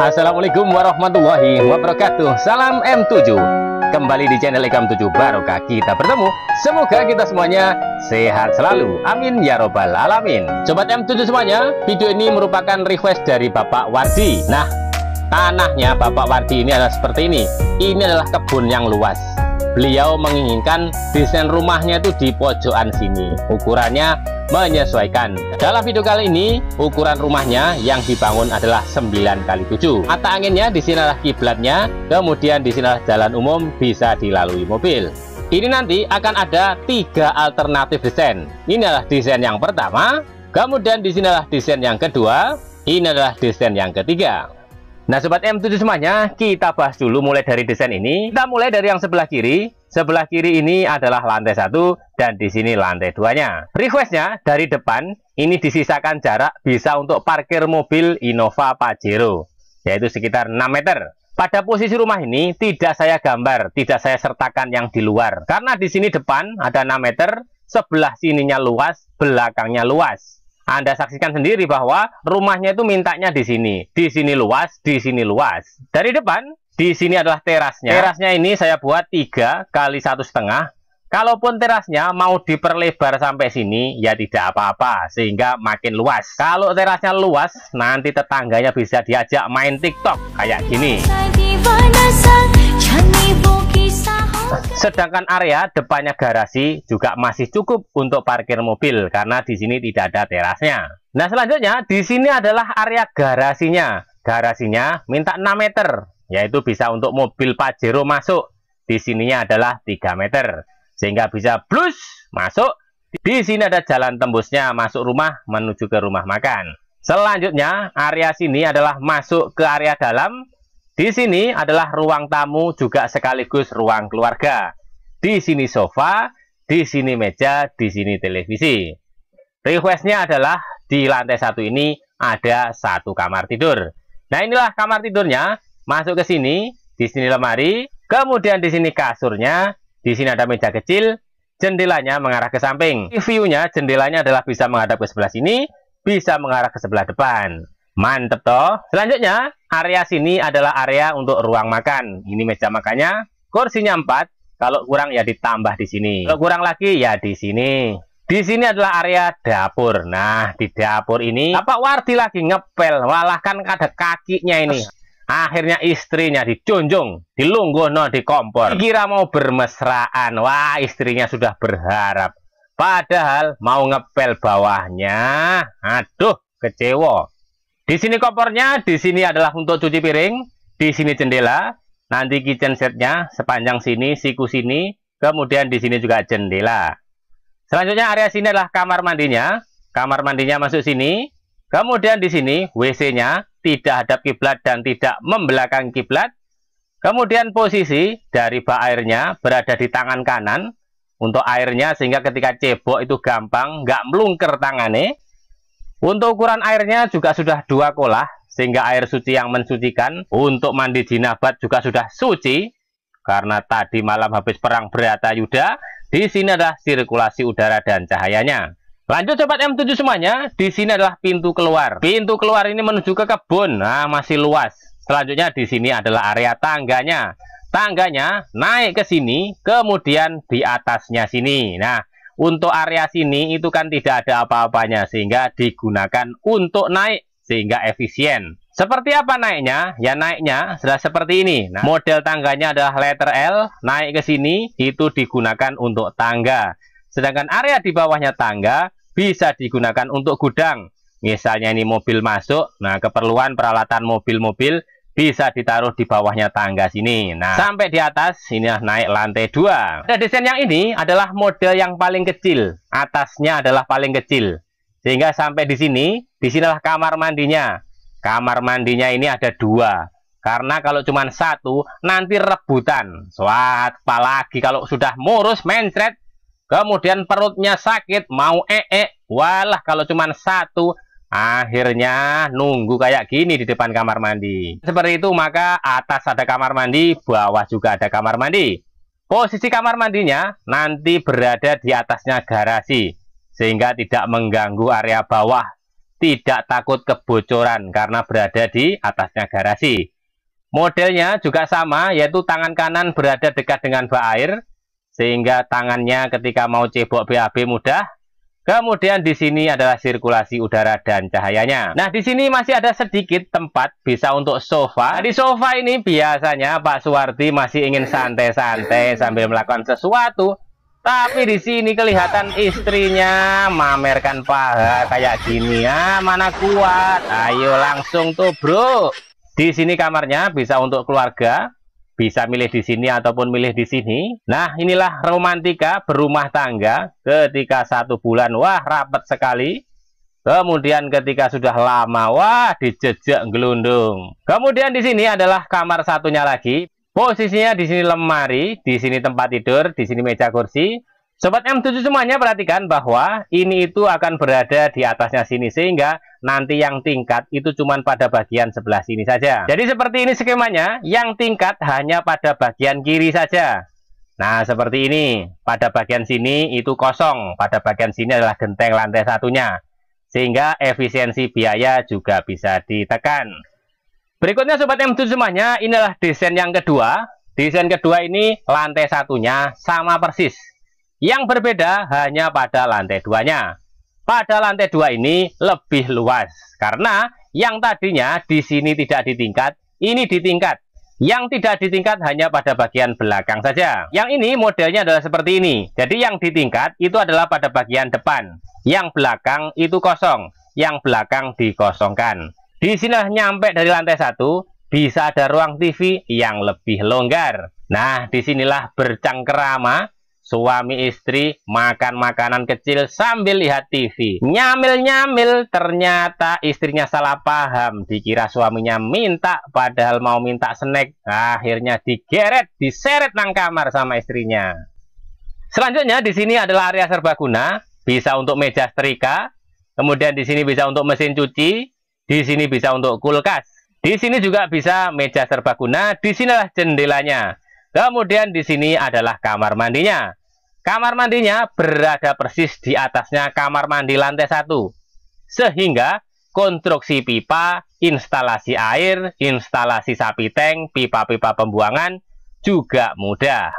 Assalamualaikum warahmatullahi wabarakatuh Salam M7 Kembali di channel Ikam 7 Barokah kita bertemu Semoga kita semuanya sehat selalu Amin ya robbal alamin Sobat M7 semuanya Video ini merupakan request dari Bapak Wardi Nah tanahnya Bapak Wardi ini adalah seperti ini Ini adalah kebun yang luas Beliau menginginkan desain rumahnya itu di pojokan sini Ukurannya menyesuaikan. Dalam video kali ini, ukuran rumahnya yang dibangun adalah 9 kali 7. Mata anginnya di sinilah kiblatnya, kemudian di sinilah jalan umum bisa dilalui mobil. Ini nanti akan ada tiga alternatif desain. Ini adalah desain yang pertama, kemudian di sinilah desain yang kedua, ini adalah desain yang ketiga. Nah, sobat M7 semuanya, kita bahas dulu mulai dari desain ini. Kita mulai dari yang sebelah kiri. Sebelah kiri ini adalah lantai satu dan di sini lantai duanya. Requestnya dari depan ini disisakan jarak bisa untuk parkir mobil Innova Pajero yaitu sekitar 6 meter. Pada posisi rumah ini tidak saya gambar, tidak saya sertakan yang di luar karena di sini depan ada 6 meter, sebelah sininya luas, belakangnya luas. Anda saksikan sendiri bahwa rumahnya itu mintanya di sini, di sini luas, di sini luas. Dari depan di sini adalah terasnya. Terasnya ini saya buat tiga kali satu setengah. Kalaupun terasnya mau diperlebar sampai sini, ya tidak apa-apa, sehingga makin luas. Kalau terasnya luas, nanti tetangganya bisa diajak main TikTok kayak gini. Sedangkan area depannya garasi juga masih cukup untuk parkir mobil karena di sini tidak ada terasnya. Nah selanjutnya di sini adalah area garasinya. Garasinya minta 6 meter, yaitu bisa untuk mobil Pajero masuk di sininya adalah 3 meter sehingga bisa plus masuk di sini ada jalan tembusnya masuk rumah menuju ke rumah makan selanjutnya area sini adalah masuk ke area dalam di sini adalah ruang tamu juga sekaligus ruang keluarga di sini sofa di sini meja di sini televisi requestnya adalah di lantai satu ini ada satu kamar tidur nah inilah kamar tidurnya masuk ke sini, di sini lemari, kemudian di sini kasurnya, di sini ada meja kecil, jendelanya mengarah ke samping. View-nya jendelanya adalah bisa menghadap ke sebelah sini, bisa mengarah ke sebelah depan. Mantep toh. Selanjutnya, area sini adalah area untuk ruang makan. Ini meja makannya, kursinya 4. Kalau kurang ya ditambah di sini. Kalau kurang lagi ya di sini. Di sini adalah area dapur. Nah, di dapur ini apa Wardi lagi ngepel. Walah kan ada kakinya ini akhirnya istrinya dijunjung no di kompor Kira mau bermesraan wah istrinya sudah berharap padahal mau ngepel bawahnya aduh kecewa di sini kompornya di sini adalah untuk cuci piring di sini jendela nanti kitchen setnya sepanjang sini siku sini kemudian di sini juga jendela selanjutnya area sini adalah kamar mandinya kamar mandinya masuk sini kemudian di sini WC-nya tidak hadap kiblat dan tidak membelakang kiblat. Kemudian posisi dari bak airnya berada di tangan kanan untuk airnya sehingga ketika cebok itu gampang, nggak melungker tangannya. Untuk ukuran airnya juga sudah dua kolah, sehingga air suci yang mensucikan. Untuk mandi jinabat juga sudah suci, karena tadi malam habis perang berata yuda, di sini adalah sirkulasi udara dan cahayanya. Lanjut sobat M7 semuanya, di sini adalah pintu keluar. Pintu keluar ini menuju ke kebun. Nah, masih luas. Selanjutnya di sini adalah area tangganya. Tangganya naik ke sini, kemudian di atasnya sini. Nah, untuk area sini itu kan tidak ada apa-apanya sehingga digunakan untuk naik sehingga efisien. Seperti apa naiknya? Ya naiknya sudah seperti ini. Nah, model tangganya adalah letter L, naik ke sini itu digunakan untuk tangga. Sedangkan area di bawahnya tangga bisa digunakan untuk gudang. Misalnya ini mobil masuk, nah keperluan peralatan mobil-mobil bisa ditaruh di bawahnya tangga sini. Nah, sampai di atas ini naik lantai dua. Nah, desain yang ini adalah model yang paling kecil. Atasnya adalah paling kecil. Sehingga sampai di sini, di sinilah kamar mandinya. Kamar mandinya ini ada dua. Karena kalau cuma satu, nanti rebutan. Suat, apalagi kalau sudah murus mencret, kemudian perutnya sakit mau ee -e. walah kalau cuma satu akhirnya nunggu kayak gini di depan kamar mandi seperti itu maka atas ada kamar mandi bawah juga ada kamar mandi posisi kamar mandinya nanti berada di atasnya garasi sehingga tidak mengganggu area bawah tidak takut kebocoran karena berada di atasnya garasi modelnya juga sama yaitu tangan kanan berada dekat dengan bak air sehingga tangannya ketika mau cebok BAB mudah. Kemudian di sini adalah sirkulasi udara dan cahayanya. Nah, di sini masih ada sedikit tempat bisa untuk sofa. Nah, di sofa ini biasanya Pak Suwardi masih ingin santai-santai sambil melakukan sesuatu. Tapi di sini kelihatan istrinya mamerkan paha kayak gini ya, mana kuat. Ayo langsung tuh, Bro. Di sini kamarnya bisa untuk keluarga, bisa milih di sini ataupun milih di sini. Nah, inilah romantika berumah tangga ketika satu bulan. Wah, rapat sekali. Kemudian ketika sudah lama, wah, dijejak gelundung. Kemudian di sini adalah kamar satunya lagi. Posisinya di sini lemari, di sini tempat tidur, di sini meja kursi. Sobat M7 semuanya perhatikan bahwa ini itu akan berada di atasnya sini sehingga nanti yang tingkat itu cuma pada bagian sebelah sini saja. Jadi seperti ini skemanya, yang tingkat hanya pada bagian kiri saja. Nah, seperti ini. Pada bagian sini itu kosong, pada bagian sini adalah genteng lantai satunya. Sehingga efisiensi biaya juga bisa ditekan. Berikutnya Sobat M7 semuanya, inilah desain yang kedua. Desain kedua ini lantai satunya sama persis yang berbeda hanya pada lantai duanya. Pada lantai dua ini lebih luas karena yang tadinya di sini tidak ditingkat, ini ditingkat. Yang tidak ditingkat hanya pada bagian belakang saja. Yang ini modelnya adalah seperti ini. Jadi yang ditingkat itu adalah pada bagian depan. Yang belakang itu kosong. Yang belakang dikosongkan. Di sini nyampe dari lantai satu, bisa ada ruang TV yang lebih longgar. Nah, disinilah bercangkerama suami istri makan makanan kecil sambil lihat TV. Nyamil-nyamil ternyata istrinya salah paham, dikira suaminya minta padahal mau minta snack. Akhirnya digeret, diseret nang kamar sama istrinya. Selanjutnya di sini adalah area serbaguna, bisa untuk meja setrika, kemudian di sini bisa untuk mesin cuci, di sini bisa untuk kulkas. Di sini juga bisa meja serbaguna, di sinilah jendelanya. Kemudian di sini adalah kamar mandinya. Kamar mandinya berada persis di atasnya kamar mandi lantai satu, Sehingga konstruksi pipa, instalasi air, instalasi sapi tank, pipa-pipa pembuangan juga mudah.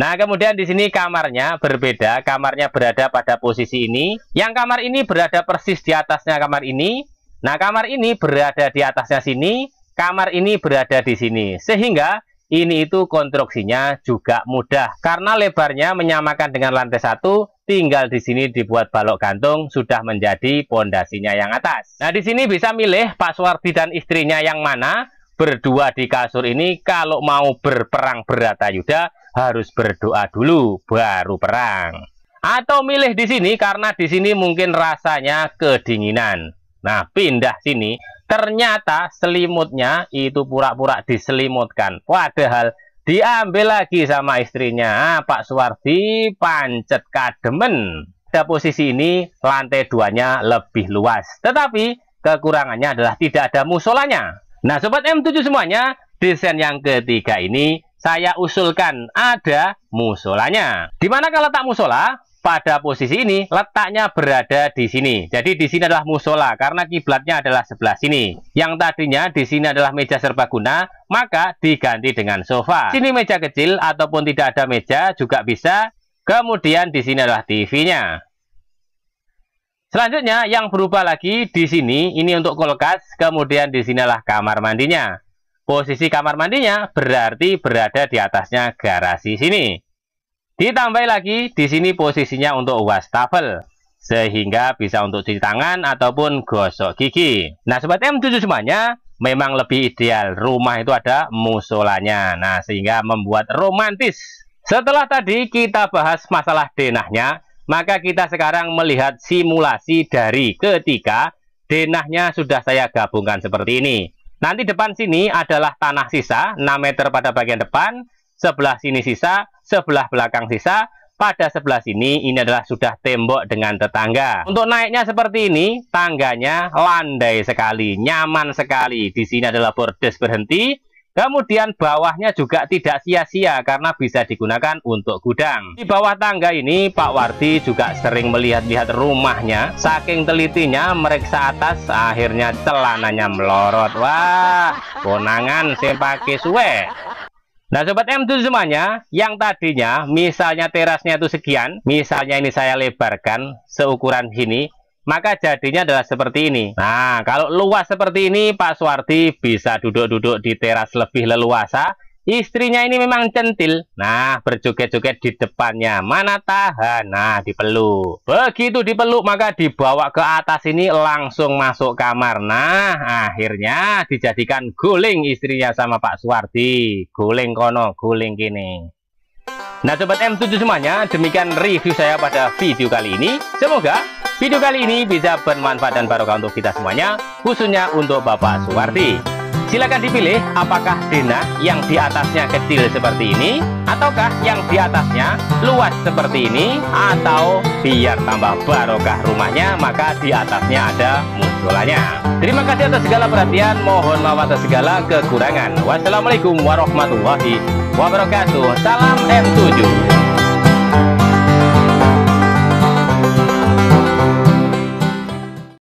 Nah, kemudian di sini kamarnya berbeda. Kamarnya berada pada posisi ini. Yang kamar ini berada persis di atasnya kamar ini. Nah, kamar ini berada di atasnya sini. Kamar ini berada di sini. Sehingga ini itu konstruksinya juga mudah karena lebarnya menyamakan dengan lantai satu tinggal di sini dibuat balok gantung sudah menjadi pondasinya yang atas nah di sini bisa milih Pak Suwardi dan istrinya yang mana berdua di kasur ini kalau mau berperang berata yuda harus berdoa dulu baru perang atau milih di sini karena di sini mungkin rasanya kedinginan nah pindah sini Ternyata selimutnya itu pura-pura diselimutkan. Padahal diambil lagi sama istrinya Pak Suwardi pancet kademen pada posisi ini lantai duanya lebih luas tetapi kekurangannya adalah tidak ada musolanya nah sobat M7 semuanya desain yang ketiga ini saya usulkan ada musolanya dimana kalau tak musola pada posisi ini letaknya berada di sini. Jadi di sini adalah musola karena kiblatnya adalah sebelah sini. Yang tadinya di sini adalah meja serbaguna, maka diganti dengan sofa. Sini meja kecil ataupun tidak ada meja juga bisa. Kemudian di sini adalah TV-nya. Selanjutnya yang berubah lagi di sini ini untuk kulkas, kemudian di sinilah kamar mandinya. Posisi kamar mandinya berarti berada di atasnya garasi sini. Ditambah lagi di sini posisinya untuk wastafel sehingga bisa untuk cuci tangan ataupun gosok gigi. Nah, sobat M7 semuanya, memang lebih ideal rumah itu ada musolanya. Nah, sehingga membuat romantis. Setelah tadi kita bahas masalah denahnya, maka kita sekarang melihat simulasi dari ketika denahnya sudah saya gabungkan seperti ini. Nanti depan sini adalah tanah sisa 6 meter pada bagian depan, sebelah sini sisa sebelah belakang sisa pada sebelah sini ini adalah sudah tembok dengan tetangga. Untuk naiknya seperti ini, tangganya landai sekali, nyaman sekali. Di sini adalah bordes berhenti, kemudian bawahnya juga tidak sia-sia karena bisa digunakan untuk gudang. Di bawah tangga ini Pak Wardi juga sering melihat-lihat rumahnya, saking telitinya meriksa atas, akhirnya celananya melorot. Wah, konangan saya pakai suwe. Nah Sobat M7 semuanya, yang tadinya misalnya terasnya itu sekian, misalnya ini saya lebarkan seukuran sini, maka jadinya adalah seperti ini. Nah kalau luas seperti ini Pak Suwardi bisa duduk-duduk di teras lebih leluasa, istrinya ini memang centil nah berjoget-joget di depannya mana tahan nah dipeluk begitu dipeluk maka dibawa ke atas ini langsung masuk kamar nah akhirnya dijadikan guling istrinya sama Pak Suwardi guling kono guling kini Nah sobat M7 semuanya demikian review saya pada video kali ini semoga video kali ini bisa bermanfaat dan barokah untuk kita semuanya khususnya untuk Bapak Suwardi Silakan dipilih apakah denah yang di atasnya kecil seperti ini ataukah yang di atasnya luas seperti ini atau biar tambah barokah rumahnya maka di atasnya ada musolanya. Terima kasih atas segala perhatian, mohon maaf atas segala kekurangan. Wassalamualaikum warahmatullahi wabarakatuh. Salam M7.